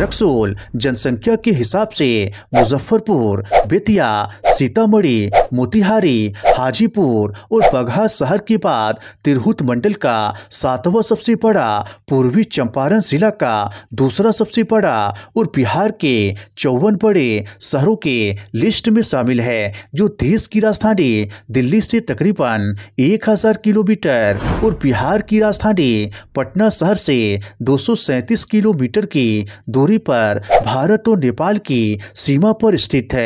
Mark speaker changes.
Speaker 1: रक्सोल जनसंख्या के हिसाब से मुजफ्फरपुर बेतिया सीतामढ़ी मोतिहारी हाजीपुर और बगहा शहर के बाद तिरहुत मंडल का सातवा सबसे बड़ा पूर्वी चंपारण जिला का दूसरा सबसे बड़ा और बिहार के चौवन बड़े शहरों के लिस्ट में शामिल है जो देश की राजधानी दिल्ली से तकरीबन एक हजार किलोमीटर और बिहार की राजधानी पटना शहर से दो किलोमीटर की दूरी पर भारत और नेपाल की सीमा पर स्थित है